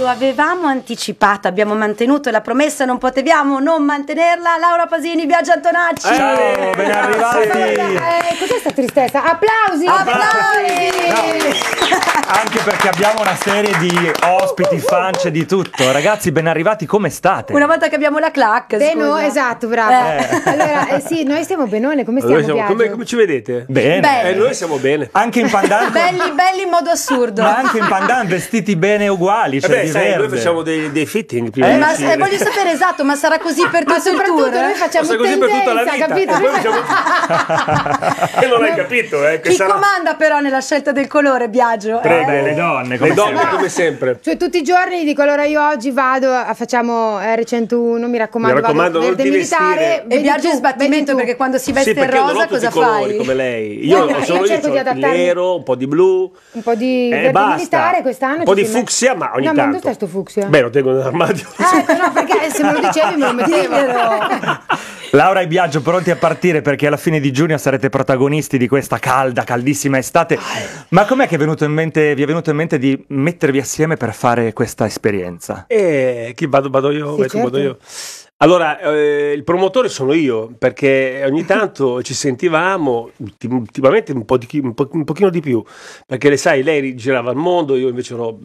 Lo avevamo anticipato, abbiamo mantenuto la promessa, non potevamo non mantenerla. Laura Pasini, Biagio Antonacci. Ciao, eh, ben arrivati. Eh, cos'è questa tristezza? Applausi! Applausi! Anche perché abbiamo una serie di ospiti, fan, c'è di tutto. Ragazzi, ben arrivati, come state? Una volta che abbiamo la clac, Beno, scusa. esatto, brava. Eh. Allora, eh, sì, noi stiamo benone, come stiamo? siamo- come, come ci vedete? Bene. Eh, bene. Eh, noi siamo bene. Anche in pandan, Belli, belli in modo assurdo. ma anche in pandan vestiti bene uguali, cioè Vabbè, eh di sai, noi facciamo dei, dei fitting prima Eh, Ma eh, voglio sapere esatto, ma sarà così per Ma il tour? noi facciamo Passa così per tutta la vita. capito? E poi facciamo- E non hai capito, eh? che Chi sarà- comanda però nella scelta del del colore, Biagio. Eh? Beh, donne, come, le donne sempre. come sempre. Cioè, tutti i giorni dico allora io oggi vado, facciamo R101, mi raccomando, mi raccomando vado verde militare. E Biagio è sbattimento perché quando si veste sì, in rosa cosa fai? come lei. Io, ho solo io cerco io, di adattarmi. nero, un po' di blu. Un po' di eh, verde militare quest'anno. Un po' di fucsia, ma ogni no, tanto. No, ma dove sta sto fucsia? Beh, lo tengo nell'armadio. Ah, eh, no, perché se me lo dicevi me lo mettevo. Laura e Biagio pronti a partire perché alla fine di giugno sarete protagonisti di questa calda, caldissima estate. Ma com'è che mente, vi è venuto in mente di mettervi assieme per fare questa esperienza? Eh, chi vado, vado io, sì, certo. vado io. Allora, eh, il promotore sono io, perché ogni tanto ci sentivamo, ultim- ultimamente un, po di chi- un, po- un pochino di più, perché le sai, lei girava il mondo, io invece ero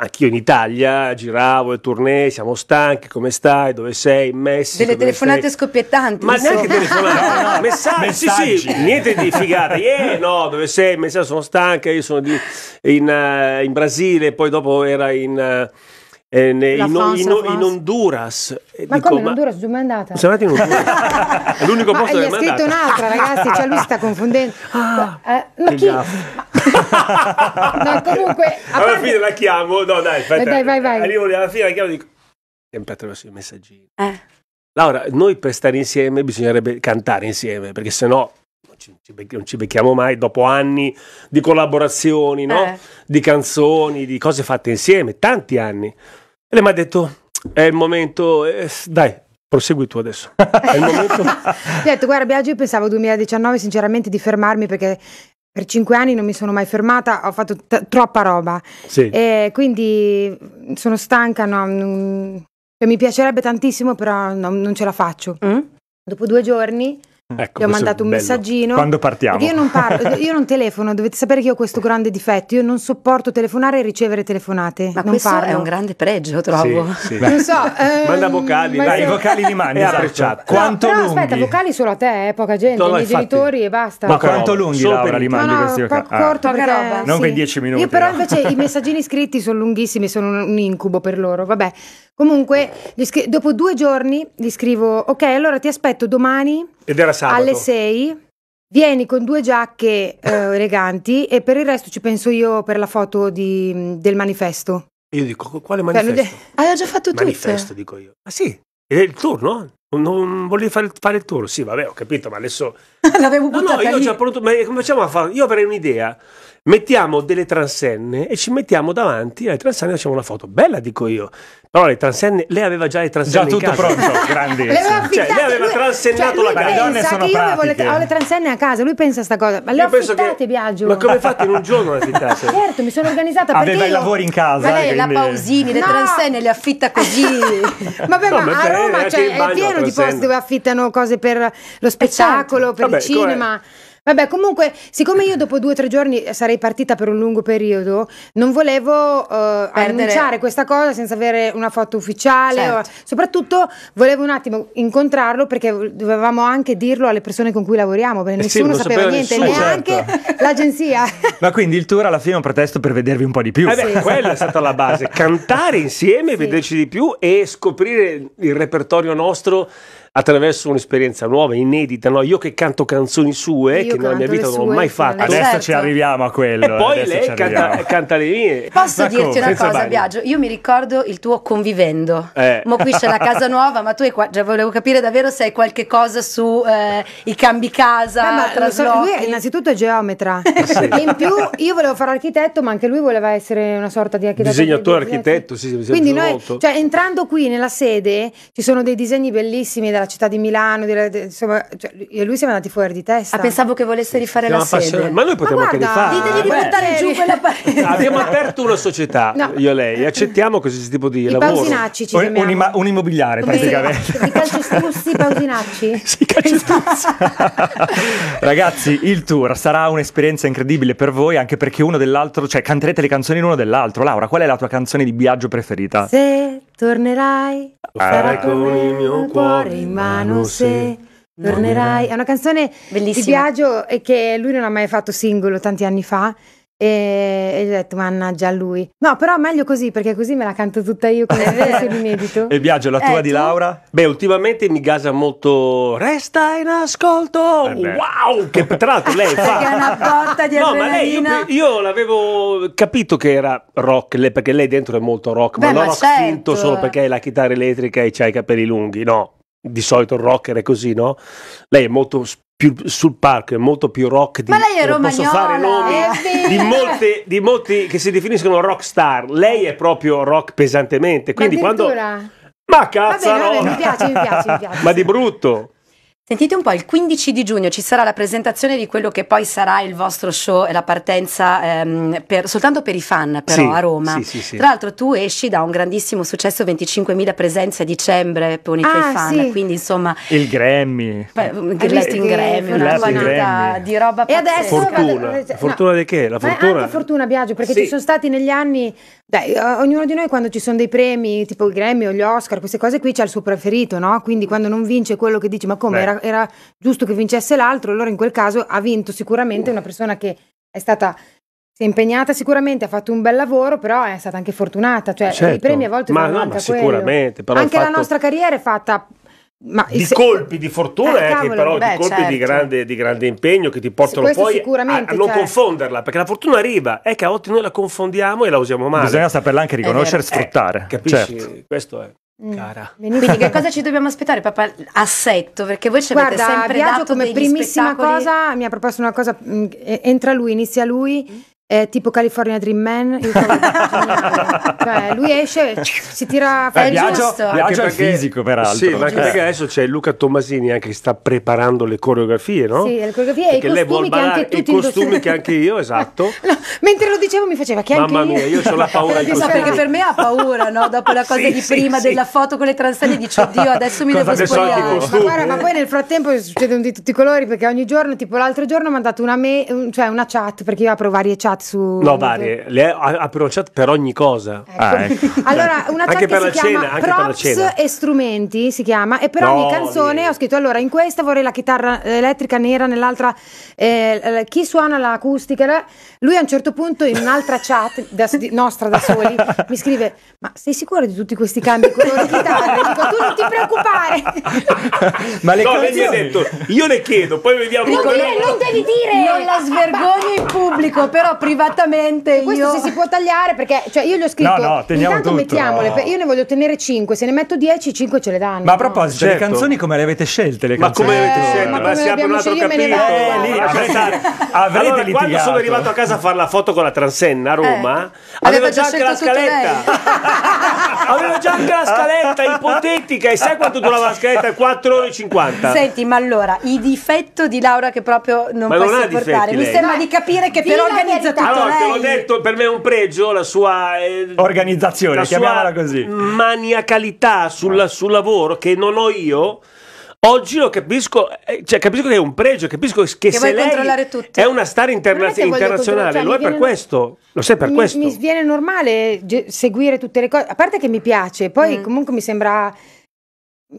Anch'io in Italia giravo le tournée, siamo stanchi, come stai, dove sei, Messi. Delle telefonate sei? scoppiettanti. Ma insomma. neanche telefonate, messaggi. messaggi. Sì, sì, niente di figata. Yeah, no, dove sei, Messi, sono stanca, io sono di, in, uh, in, Brasile, poi dopo era in... Uh, eh, in, France, in, in, Honduras. Ma Dico, come in Honduras? Dove è andata? Siamo andati in Honduras. L'unico posto ma posto dove è andata. Ma scritto un'altra, ragazzi, cioè lui sta confondendo. Ah, ma, eh, ma chi? Ma, no, comunque... Alla parte... fine la chiamo, no dai, aspetta. Dai, vai, vai. Arrivo alla fine la chiamo e dico... Sempre attraverso i messaggini. Eh. Laura, noi per stare insieme bisognerebbe cantare insieme, perché se no non ci becchiamo mai dopo anni di collaborazioni, no? eh. di canzoni, di cose fatte insieme, tanti anni. E lei mi ha detto, è il momento, eh, dai, prosegui tu adesso. è detto, guarda, io pensavo 2019 sinceramente di fermarmi perché per cinque anni non mi sono mai fermata, ho fatto t- troppa roba. Sì. E quindi sono stanca, no, non, mm, cioè, mi piacerebbe tantissimo, però no, non ce la faccio. Mm? Dopo due giorni Mm. Ecco, Gli ho mandato un bello. messaggino. Quando partiamo? Io non parlo, io non telefono, dovete sapere che io ho questo grande difetto, io non sopporto telefonare e ricevere telefonate. Ma non questo parlo. è un grande pregio, trovo. Sì, sì. Non so, ehm, Manda vocali, dai, i vocali li mandi. Esatto. Quanto no, però lunghi? aspetta, vocali solo a te, eh, poca gente, no, no, i miei infatti. genitori e basta. Ma quanto lunghi, solo Laura, li mandi no, questi vocali? Po- ah. perché, roba. Non sì. quei dieci minuti. Io però eh. invece i messaggini scritti sono lunghissimi, sono un incubo per loro, vabbè. Comunque, scri- dopo due giorni gli scrivo, ok, allora ti aspetto domani Ed era sabato. alle 6. Vieni con due giacche eh, eleganti e per il resto ci penso io per la foto di- del manifesto. Io dico, quale cioè, manifesto? hai già fatto tutto. manifesto, dico io. Ah sì? Ed è il turno? Non volevi fare, fare, il tour? Sì, vabbè, ho capito, ma adesso. L'avevo buttata no, no, io lì. Pronto, ma come facciamo a fare? Io avrei un'idea. Mettiamo delle transenne e ci mettiamo davanti alle transenne e facciamo una foto. Bella, dico io. Però le transenne, lei aveva già le transenne. Già tutto pronto, grandissimo. Cioè, lei aveva lui, transennato cioè, la casa. donne sono io avevo le, ho le transenne a casa, lui pensa a sta cosa. Ma le ho affittate, che, Biagio. Ma come fate in un giorno le affittate? certo, mi sono organizzata aveva perché Aveva i lavori in casa. Ma lei quindi... la Pausini, le no. transenne le affitta così. Vabbè, no, ma, ma a Roma eh, cioè, è pieno pieno di posti dove affittano cose per lo spettacolo, esatto. per Vabbè, il cinema. Com'è? Vabbè, comunque, siccome io dopo due o tre giorni eh, sarei partita per un lungo periodo, non volevo eh, annunciare questa cosa senza avere una foto ufficiale. Certo. O, soprattutto volevo un attimo incontrarlo perché dovevamo anche dirlo alle persone con cui lavoriamo, perché eh nessuno sì, sapeva niente, nessuno. neanche certo. l'agenzia. Ma quindi il tour alla fine è un pretesto per vedervi un po' di più. Eh beh, sì, quella è stata la base, cantare insieme, vederci di più e scoprire il repertorio nostro attraverso un'esperienza nuova, inedita. No? Io che canto canzoni sue, Io che nella mia vita non sue, ho mai fatto. Adesso certo. ci arriviamo a quello. E poi lei canta, canta, le mie. Posso ma dirti come? una cosa, Biagio? Io mi ricordo il tuo convivendo. Eh. Ma qui c'è la casa nuova, ma tu hai qua. Già volevo capire davvero se hai qualche cosa su eh, i cambi casa. No, ma so, lui è innanzitutto è geometra. sì. In più, io volevo fare architetto, ma anche lui voleva essere una sorta di architetto. Disegnatore, di architetto, sì, sì, mi Quindi molto. cioè, entrando qui nella sede, ci sono dei disegni bellissimi della città di Milano, di, insomma, cioè, lui siamo andati fuori di testa. Ah, pensavo che volesse rifare siamo la sede. Ma noi potevamo anche rifarla. Ditegli di eh, buttare eh, giù quella parete. Abbiamo aperto una società, no. io e lei, accettiamo questo tipo di I lavoro. Pausinacci ci un, un, un immobiliare Come praticamente. I calcestruzzi pausinacci? Sì, calcestruzzi. Esatto. Ragazzi, il tour sarà un'esperienza incredibile per voi, anche perché uno dell'altro, cioè canterete le canzoni l'uno dell'altro. Laura, qual è la tua canzone di viaggio preferita? Se Tornerai, sarà con il mio cuore in mano se tornerai. È una canzone Bellissima. di Biagio e che lui non ha mai fatto singolo tanti anni fa Ehm, e gli ho detto: "Mannaggia lui". No, però meglio così, perché così me la canto tutta io come se mi medito. E Biagio, la tua Eh, di tu? Laura? Beh, ultimamente mi gasa molto Resta in ascolto. Eh wow! Che tra l'altro lei fa Perché è una botta di No, ma lei io, io l'avevo capito che era rock, perché lei dentro è molto rock, Beh, ma non ma rock certo. finto solo perché hai la chitarra elettrica e hai i capelli lunghi, no di solito il rocker è così, no? Lei è molto più sul parco, è molto più rock di, Ma lei è posso fare nomi di, molte, di molti che si definiscono rock star. Lei è proprio rock pesantemente. Quindi quando. Ma cazzo! mi piace, mi piace, mi piace. Ma di brutto. Sentite un po', il 15 di giugno ci sarà la presentazione di quello che poi sarà il vostro show e la partenza ehm, per, soltanto per i fan però sì, a Roma. Sì, sì, sì. Tra l'altro tu esci da un grandissimo successo, 25.000 presenze a dicembre con i tuoi ah, fan, sì. quindi insomma... Il Grammy. Listing Grammy, una giornata di roba E adesso... Fortuna. Vado, fortuna eh, di che? La fortuna? Ma fortuna Biagio, perché ci sono stati negli anni... Dai, ognuno di noi quando ci sono dei premi, tipo il Grammy o gli Oscar, queste cose qui c'ha il suo preferito, no? Quindi quando non vince quello che dici, ma come? Era era, giusto che vincesse l'altro, allora in quel caso ha vinto sicuramente una persona che è stata si è impegnata sicuramente, ha fatto un bel lavoro, però è stata anche fortunata. Cioè, certo. i premi a volte ma, no, ma sicuramente, anche la nostra carriera è fatta. Ma di se... colpi di fortuna eh, eh cavolo, però beh, di colpi certo. di, grande, di, grande, impegno che ti portano poi a, a, non cioè... confonderla perché la fortuna arriva è che a volte noi la confondiamo e la usiamo male bisogna saperla anche riconoscere e eh, sfruttare eh, capisci certo. questo è Mm. Cara. Quindi che cosa ci dobbiamo aspettare, papà? Assetto, perché voi ci Guarda, avete sempre dato come primissima spettacoli... cosa mi ha proposto una cosa, mm, entra lui, inizia lui, mm. È tipo California Dream Man, cioè lui esce, si tira eh, fuori Biagio, giusto. Biagio è fisico peraltro. Sì, ma anche perché adesso c'è Luca Tommasini anche che sta preparando le coreografie, no? Sì, le coreografie e i costumi che anche ballare i costumi che anche io, esatto. No, mentre lo dicevo mi faceva che Mamma anche mia, io ho la paura di Perché, perché per me ha paura, no? Dopo la cosa Sì, di sì, prima sì. della foto con le transelli, dice oddio, adesso mi Cosa devo spogliare. Ma guarda, ma poi nel frattempo succedono di tutti i colori perché ogni giorno, tipo l'altro giorno ho mandato una, me- cioè una chat perché io apro varie chat Tonkatsu. No, varie, le ha, ha pronunciate per ogni cosa. Ecco. Ah, ecco. allora, una anche per la cena, anche per la cena. e strumenti si chiama e per no, ogni canzone no. ho scritto allora in questa vorrei la chitarra elettrica nera, nell'altra eh, chi suona l'acustica. Lui a un certo punto in un'altra chat da, nostra da soli mi scrive "Ma sei sicuro di tutti questi cambi con la chitarra?" Dico "Tu non ti preoccupare". Ma le no, canzoni... ha detto "Io le chiedo, poi vediamo". Non, dire, non devi dire. Non la svergogno in pubblico, però privatamente. Questo io... se si può tagliare perché cioè io gli ho scritto. No, no, teniamo intanto tutto. mettiamole, io ne voglio tenere 5, se ne metto 10, 5 ce le danno. Ma a proposito, certo. le canzoni come le avete scelte? Le ma come le avete eh, scelte? Ma, ma si apre un altro capitolo. Eh, lì, avrete, avrete allora, litigato. Quando sono arrivato a casa a fare la foto con la Transenna a eh. Roma, eh. aveva già anche la scaletta. aveva già anche la scaletta ipotetica e sai quanto durava la scaletta? 4 ore e 50. Senti, ma allora, il difetto di Laura che proprio non ma posso non portare, mi lei. sembra di capire che per organizzazione detto allora, lei. te l'ho detto, per me è un pregio la sua eh, organizzazione, la chiamiamola sua così. Maniacalità sul, eh. sul lavoro che non ho io. Oggi lo capisco, eh, cioè capisco che è un pregio, capisco che, che se lei tutto. è una star interna- è internazionale, cioè, lo è per questo, lo sai per mi, questo. Mi viene normale seguire tutte le cose, a parte che mi piace, poi mm. comunque mi sembra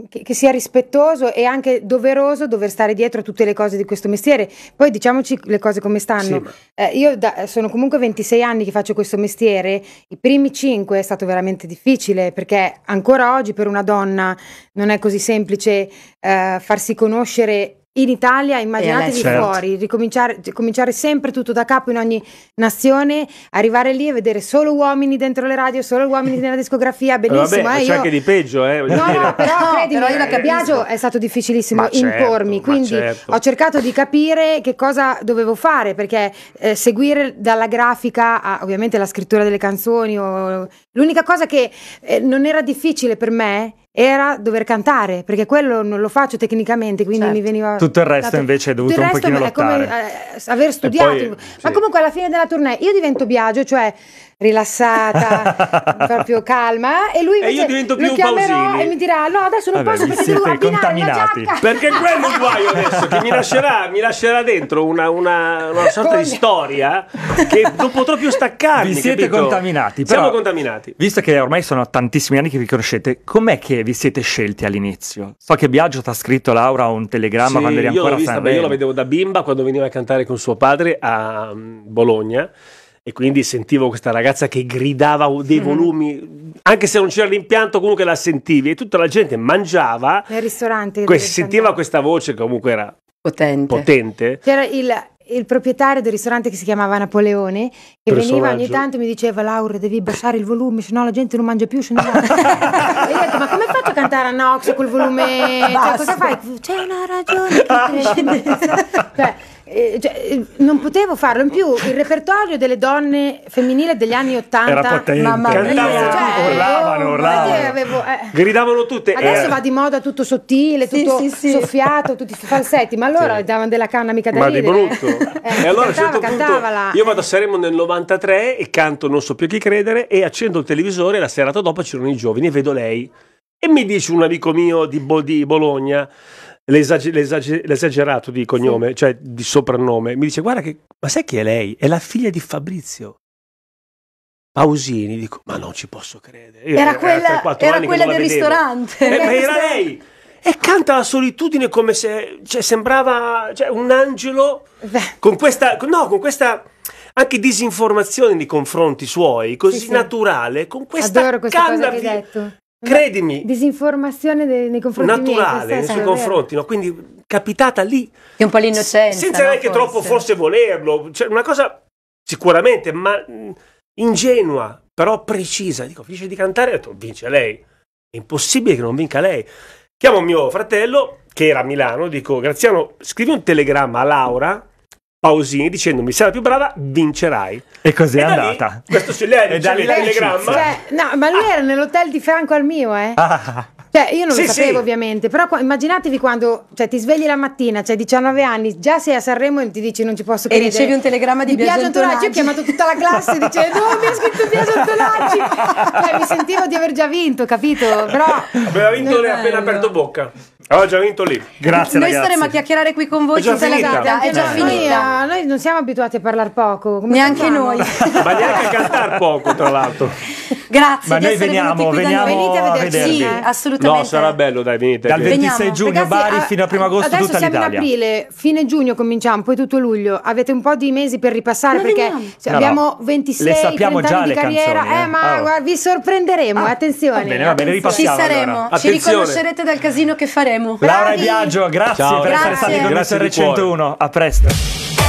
che, che, sia rispettoso e anche doveroso dover stare dietro a tutte le cose di questo mestiere. Poi diciamoci le cose come stanno. Sì, eh, io da, sono comunque 26 anni che faccio questo mestiere, i primi 5 è stato veramente difficile perché ancora oggi per una donna non è così semplice eh, farsi conoscere in Italia, immaginatevi eh, certo. fuori, ricominciare cominciare sempre tutto da capo in ogni nazione, arrivare lì e vedere solo uomini dentro le radio, solo uomini nella discografia, benissimo. Eh, vabbè, eh, c'è io... anche di peggio, eh, no, no, però no, credimi, però io la eh, capisco. è stato difficilissimo ma certo, impormi, certo, quindi certo. ho cercato di capire che cosa dovevo fare, perché eh, seguire dalla grafica a ovviamente la scrittura delle canzoni, o... l'unica cosa che eh, non era difficile per me era dover cantare, perché quello non lo faccio tecnicamente, quindi certo. mi veniva... Tutto il resto dato, invece è dovuto un pochino lottare. Come, eh, aver studiato, poi, ma comunque alla fine della tournée io divento Biagio, cioè rilassata, proprio calma e lui e io divento più pausini. e mi dirà "No, adesso non Vabbè, posso perché devo siete la Perché quello è il guaio adesso, che mi lascerà, mi lascerà dentro una, una- una sorta Come? di storia che non potrò più staccarmi. Vi siete capito? contaminati, però- Siamo contaminati. Visto che ormai sono tantissimi anni che vi conoscete, com'è che vi siete scelti all'inizio? So che Biagio ti ha scritto Laura un telegramma Sì, quando eri ancora l'ho a io la vedevo da bimba quando veniva a cantare con suo padre a mm, Bologna e quindi sentivo questa ragazza che gridava dei mm. volumi, anche se non c'era l'impianto comunque la sentivi e tutta la gente mangiava. Nel ristorante. Que- sentiva questa voce che comunque era potente. potente. C'era il, il proprietario del ristorante che si chiamava Napoleone, che veniva ogni tanto e mi diceva: Laura, devi abbassare il volume, se no la gente non mangia più. Se no... e io ho detto: Ma come faccio a cantare a Nox col volume? Cioè, cosa fai? C'è una ragione. Che cioè, eh, cioè, eh, non potevo farlo in più il repertorio delle donne femminili degli anni 80 era potente mamma mia, cantavano cioè, eh, urlavano, urlavano. Avevo, eh. gridavano tutte adesso eh. va di moda tutto sottile sì, tutto sì, sì. soffiato tutti falsetti ma allora sì. davano della canna mica da ma ridere. di brutto e allora certo cantava, a certo io vado a Saremo nel 93 e canto Non so più chi credere e accendo il televisore la serata dopo c'erano i giovani e vedo lei e mi dice un amico mio di, Bo, di Bologna l'esager- l'esager- l'esagerato di cognome, sì. cioè di soprannome, mi dice guarda che, ma sai chi è lei? È la figlia di Fabrizio. Pausini, dico, ma non ci posso credere. Io era quella, era quella del ristorante. Eh, ma era lei! E canta la solitudine come se cioè, sembrava cioè, un angelo Beh. con questa, no, con questa anche disinformazione nei confronti suoi, così sì, sì. naturale, con questa Adoro canna. Cosa che hai detto credimi. Disinformazione de- nei confronti naturale miei, nei suoi confronti, no? quindi capitata lì. È un po' l'innocenza. Senza neanche forse. troppo forse volerlo, cioè, una cosa sicuramente, ma ingenua, però precisa. Dico, finisce di cantare, ho detto, vince lei. È impossibile che non vinca lei. Chiamo mio fratello, che era a Milano, dico, Graziano, scrivi un telegramma a Laura, Pausini dicendo mi la più brava, vincerai. E cos'è e andata? Lì, questo su lei, e da lì telegramma. Cioè, no, ma lui ah. era nell'hotel di Franco al mio, eh. Ah. Cioè, io non sì, lo sapevo sì. ovviamente, però qua, immaginatevi quando cioè, ti svegli la mattina, cioè 19 anni, già sei a Sanremo e ti dici non ci posso credere. E ricevi un telegramma di, Biagio Antonacci. ho chiamato tutta la classe dicendo no, mi ha scritto Biagio Antonacci. cioè, mi sentivo di aver già vinto, capito? Però... Aveva vinto lei appena aperto bocca. Ho già vinto lì. Grazie. Noi ragazzi. staremo a chiacchierare qui con voi. È già finita. È già finita. Noi, noi, non siamo abituati a parlare poco. neanche noi. Ma neanche a cantare poco, tra l'altro. Grazie. Ma noi veniamo, veniamo. Venite a vederci. Sì, eh. assolutamente assolutamente. No, sarà bello, dai, venite. Dal 26 Veniamo. giugno Ragazzi, Bari a, fino a primo agosto tutta l'Italia. Adesso siamo in aprile, fine giugno cominciamo, poi tutto luglio. Avete un po' di mesi per ripassare ma perché cioè, no, abbiamo 26 le sappiamo già le carriera. Canzoni, eh, eh, ma oh. allora. vi sorprenderemo, ah, attenzione. Va bene, va bene, ripassiamo Ci saremo, allora. ci riconoscerete dal casino che faremo. Laura e Biagio, grazie Ciao, per grazie. essere stati con noi su R101. A presto.